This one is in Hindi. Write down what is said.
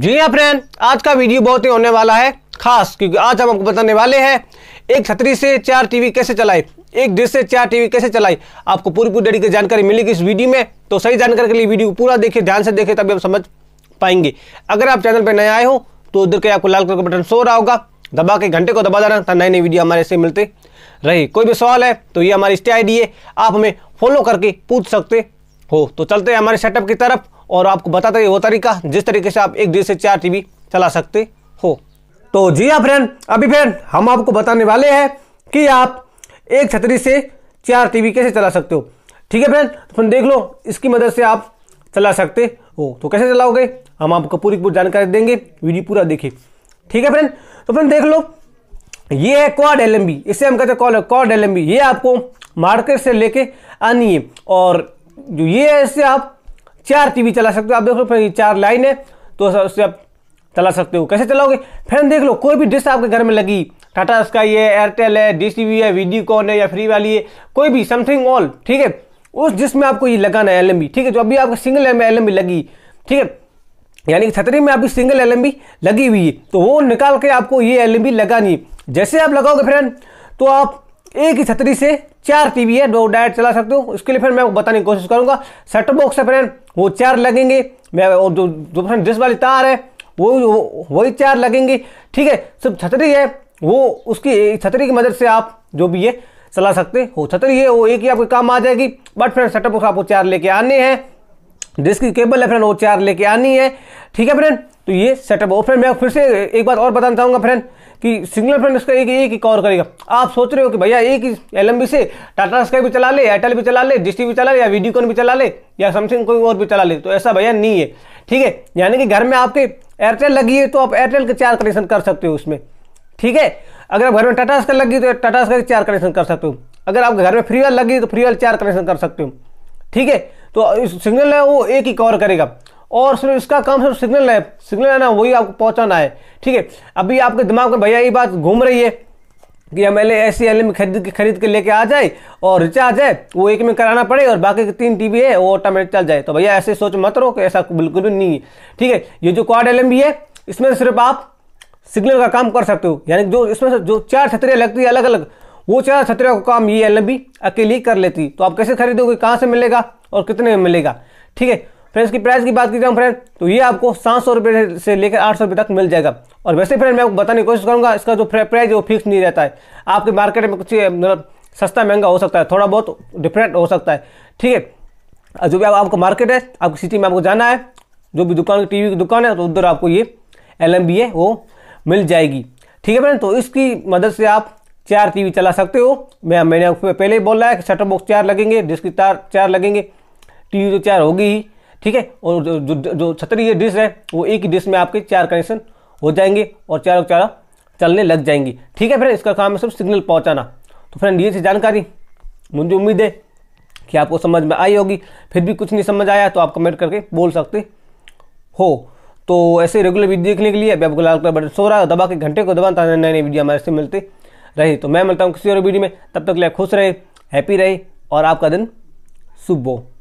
जी हाँ फ्रेंड आज का वीडियो बहुत ही होने वाला है खास क्योंकि आज हम आपको बताने वाले हैं एक छतरी से चार टीवी कैसे चलाए एक डिश से चार टीवी कैसे चलाई आपको पूरी पूरी डेडी की जानकारी मिलेगी इस वीडियो में तो सही जानकारी के लिए वीडियो को पूरा देखिए ध्यान से देखिए तभी आप समझ पाएंगे अगर आप चैनल पर नए आए हो तो उधर के आपको लाल कलर का बटन सो रहा होगा दबा के घंटे को दबा देना ताकि नई नई वीडियो हमारे से मिलते रहे कोई भी सवाल है तो ये हमारी स्टे आई है आप हमें फॉलो करके पूछ सकते हो तो चलते हैं हमारे सेटअप की तरफ और आपको बताते हैं वो तरीका जिस तरीके से आप एक डी से चार टीवी चला सकते हो तो जी हाँ फ्रेंड अभी फ्रेंड हम आपको बताने वाले हैं कि आप एक छतरी से चार टीवी कैसे चला सकते हो ठीक है फ्रेंड तो देख लो इसकी मदद से आप चला सकते हो तो कैसे चलाओगे हम आपको पूरी पूरी जानकारी देंगे वीडियो पूरा देखिए ठीक है फ्रेंड तो फ्रेंड देख लो ये है कॉड एल इसे हम कहते हैं कॉल कॉड एल ये आपको मार्केट से लेके आनी है और जो ये है इससे आप चार टीवी चला सकते हो आप देख लो चार लाइन है तो उससे आप चला सकते हो कैसे चलाओगे फ्रेंड देख लो कोई भी डिश आपके घर में लगी टाटा स्काई है एयरटेल है डी टी है वीडियोकॉन है या फ्री वाली है कोई भी समथिंग ऑल ठीक है उस डिश में आपको ये लगाना है एल ठीक है जो अभी आपको सिंगल एम एल लगी ठीक है यानी कि छतरी में आपकी सिंगल एल लगी हुई है तो वो निकाल के आपको ये एल लगानी है जैसे आप लगाओगे फ्रेंड तो आप एक ही छतरी से चार टीवी है दो डायरेक्ट चला सकते हो उसके लिए फिर मैं बताने की कोशिश करूंगा सेट बॉक्स है फ्रेंड वो चार लगेंगे मैं और जो जो फ्रेंड डिश वाली तार है वो वही चार लगेंगे ठीक है सब छतरी है वो उसकी छतरी की मदद से आप जो भी है चला सकते हो छतरी है वो एक ही आपके काम आ जाएगी बट फ्रेंड सेटअप बॉक्स आपको चार लेके आने हैं जिसकी केबल है फ्रेंड वो चार लेके आनी है ठीक है फ्रेंड तो ये सेटअप हो फ्रेंड मैं फिर से एक बात और बताना चाहूँगा फ्रेंड कि सिग्नल फ्रेंड इसका एक एक ही कवर करेगा आप सोच रहे हो कि भैया एक ही एल से टाटा स्काई भी चला ले एयरटेल भी चला ले डिस्टी भी चला ले या वीडियोकॉन भी चला ले या समसंग कोई और भी चला ले तो ऐसा भैया नहीं है ठीक है यानी कि घर में आपके एयरटेल लगी है तो आप एयरटेल के चार कनेक्शन कर सकते हो उसमें ठीक है अगर घर में टाटा स्काई लगी तो टाटा स्काई के चार कनेक्शन कर सकते हो अगर आपके घर में फ्री वाल लगी तो फ्री वाल चार कनेक्शन कर सकते हो ठीक है तो सिग्नल है वो एक ही कवर करेगा और सिर्फ इसका काम सिर्फ सिग्नल है सिग्नल है ना वही आपको पहुंचाना है ठीक है अभी आपके दिमाग में भैया ये बात घूम रही है कि एम एल ऐसी एल खरीद खरीद के लेके आ जाए और रिचार्ज है वो एक में कराना पड़े और बाकी तीन टीवी है वो ऑटोमेटिक चल जाए तो भैया ऐसे सोच मत रहो कि ऐसा बिल्कुल भी नहीं है ठीक है ये जो क्वाड एल है इसमें सिर्फ आप सिग्नल का काम कर सकते हो यानी जो इसमें जो चार छतरियाँ लगती है अलग अलग वो चार छतरियों का काम ये एल अकेली कर लेती तो आप कैसे खरीदोगे कहाँ से मिलेगा और कितने में मिलेगा ठीक है फ्रेंड्स की प्राइस की बात की जाऊँ फ्रेंड तो ये आपको सात सौ रुपये से लेकर आठ सौ रुपये तक मिल जाएगा और वैसे फ्रेंड मैं आपको बताने की कोशिश करूँगा इसका जो प्राइस है वो फिक्स नहीं रहता है आपके मार्केट में कुछ मतलब सस्ता महंगा हो सकता है थोड़ा बहुत डिफरेंट हो सकता है ठीक है जो भी आपको आपका मार्केट है आपकी सिटी में आपको जाना है जो भी दुकान टी की दुकान है तो उधर आपको ये एल है वो मिल जाएगी ठीक है फ्रेंड तो इसकी मदद से आप चार टीवी चला सकते हो मैं मैंने उसमें पहले ही बोला है कि सेटअप बॉक्स चार लगेंगे डिस्क तार चार लगेंगे टीवी तो चार होगी ही ठीक है और जो जो, जो छतरी डिश है वो एक ही डिश में आपके चार कनेक्शन हो जाएंगे और चारों चारों चलने लग जाएंगी ठीक है फ्रेंड इसका काम है सब सिग्नल पहुँचाना तो फ्रेंड ये सी जानकारी मुझे उम्मीद है कि आपको समझ में आई होगी फिर भी कुछ नहीं समझ आया तो आप कमेंट करके बोल सकते हो तो ऐसे रेगुलर वीडियो देखने के लिए अभी आपको लाल कलर बटन सो रहा है दबा के घंटे को दबा नए नए वीडियो हमारे से मिलते रही तो मैं मिलता हूँ किसी और वीडियो में तब तक तो लिए खुश रहे हैप्पी रहे और आपका दिन शुभ हो